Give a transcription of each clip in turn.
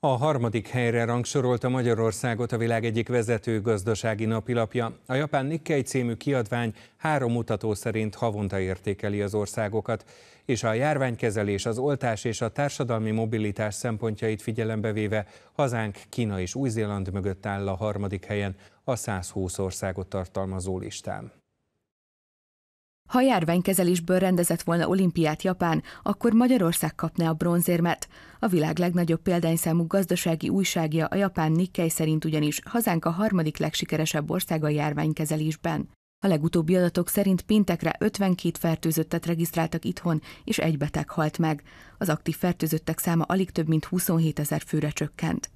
A harmadik helyre rangsorolta Magyarországot a világ egyik vezető gazdasági napilapja. A japán Nikkei című kiadvány három mutató szerint havonta értékeli az országokat, és a járványkezelés, az oltás és a társadalmi mobilitás szempontjait figyelembe véve hazánk Kína és Új-Zéland mögött áll a harmadik helyen a 120 országot tartalmazó listán. Ha járványkezelésből rendezett volna olimpiát Japán, akkor Magyarország kapná a bronzérmet. A világ legnagyobb példányszámú gazdasági újságja a japán Nikkei szerint ugyanis hazánk a harmadik legsikeresebb ország a járványkezelésben. A legutóbbi adatok szerint péntekre 52 fertőzöttet regisztráltak itthon, és egy beteg halt meg. Az aktív fertőzöttek száma alig több mint 27 ezer főre csökkent.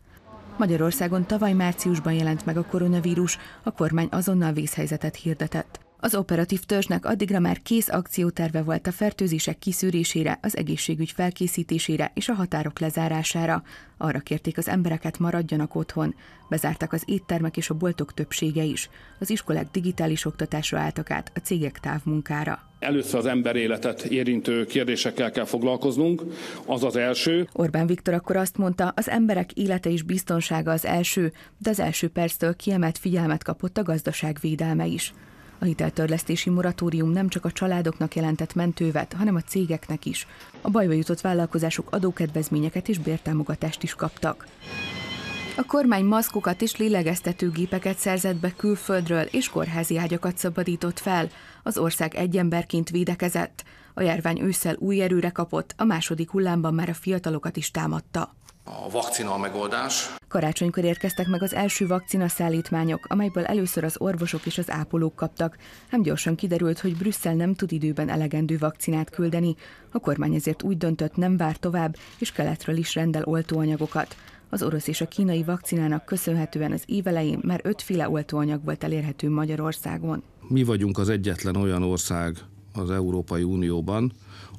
Magyarországon tavaly márciusban jelent meg a koronavírus, a kormány azonnal vészhelyzetet hirdetett. Az operatív törzsnek addigra már kész akcióterve volt a fertőzések kiszűrésére, az egészségügy felkészítésére és a határok lezárására. Arra kérték az embereket maradjanak otthon. Bezártak az éttermek és a boltok többsége is. Az iskolák digitális oktatásra álltak át, a cégek távmunkára. Először az emberéletet érintő kérdésekkel kell foglalkoznunk, az az első. Orbán Viktor akkor azt mondta, az emberek élete és biztonsága az első, de az első perctől kiemelt figyelmet kapott a gazdaság védelme is. A hiteltörlesztési moratórium nem csak a családoknak jelentett mentővet, hanem a cégeknek is. A bajba jutott vállalkozások adókedvezményeket és bértámogatást is kaptak. A kormány maszkokat és lélegeztetőgépeket szerzett be külföldről, és kórházi ágyakat szabadított fel. Az ország egy emberként védekezett. A járvány ősszel új erőre kapott, a második hullámban már a fiatalokat is támadta a vakcina a megoldás. Karácsonykor érkeztek meg az első vakcina szállítmányok, amelyből először az orvosok és az ápolók kaptak, Nem gyorsan kiderült, hogy Brüsszel nem tud időben elegendő vakcinát küldeni. A kormány ezért úgy döntött, nem vár tovább, és keletről is rendel oltóanyagokat. Az orosz és a kínai vakcinának köszönhetően az évelején már ötféle oltóanyag volt elérhető Magyarországon. Mi vagyunk az egyetlen olyan ország az Európai Unióban,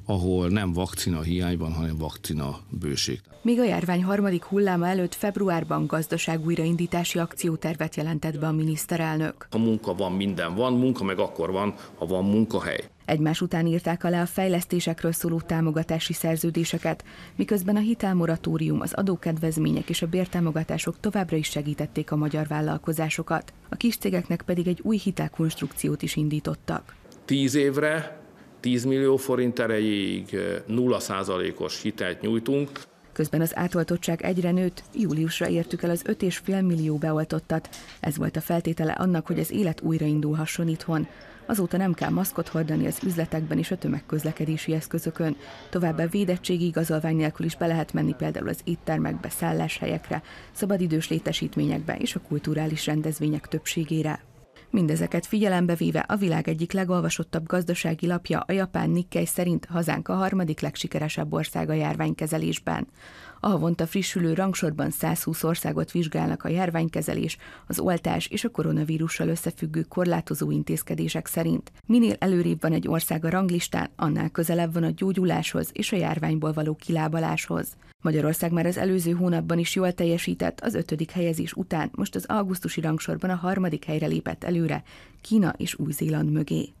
ahol nem vakcina hiány van, hanem vakcina bőség. Még a járvány harmadik hulláma előtt februárban gazdaság újraindítási akciótervet jelentett be a miniszterelnök. Ha munka van, minden van, munka meg akkor van, ha van munkahely. Egymás után írták alá a fejlesztésekről szóló támogatási szerződéseket, miközben a hitelmoratórium, az adókedvezmények és a bértámogatások továbbra is segítették a magyar vállalkozásokat. A kis cégeknek pedig egy új hitelkonstrukciót is indítottak. 10 évre 10 millió forint erejéig 0%-os hitelt nyújtunk. Közben az átoltottság egyre nőtt, júliusra értük el az 5,5 millió beoltottat. Ez volt a feltétele annak, hogy az élet újraindulhasson itthon. Azóta nem kell maszkot hordani az üzletekben és a tömegközlekedési eszközökön. Továbbá védettségi igazolvány nélkül is be lehet menni például az éttermekbe, szálláshelyekre, szabadidős létesítményekbe és a kulturális rendezvények többségére. Mindezeket figyelembe véve a világ egyik legolvasottabb gazdasági lapja a japán Nikkei szerint hazánk a harmadik legsikeresebb ország a járványkezelésben. Havonta frissülő rangsorban 120 országot vizsgálnak a járványkezelés, az oltás és a koronavírussal összefüggő korlátozó intézkedések szerint. Minél előrébb van egy ország a ranglistán, annál közelebb van a gyógyuláshoz és a járványból való kilábaláshoz. Magyarország már az előző hónapban is jól teljesített, az ötödik helyezés után most az augusztusi rangsorban a harmadik helyre lépett előre, Kína és Új-Zéland mögé.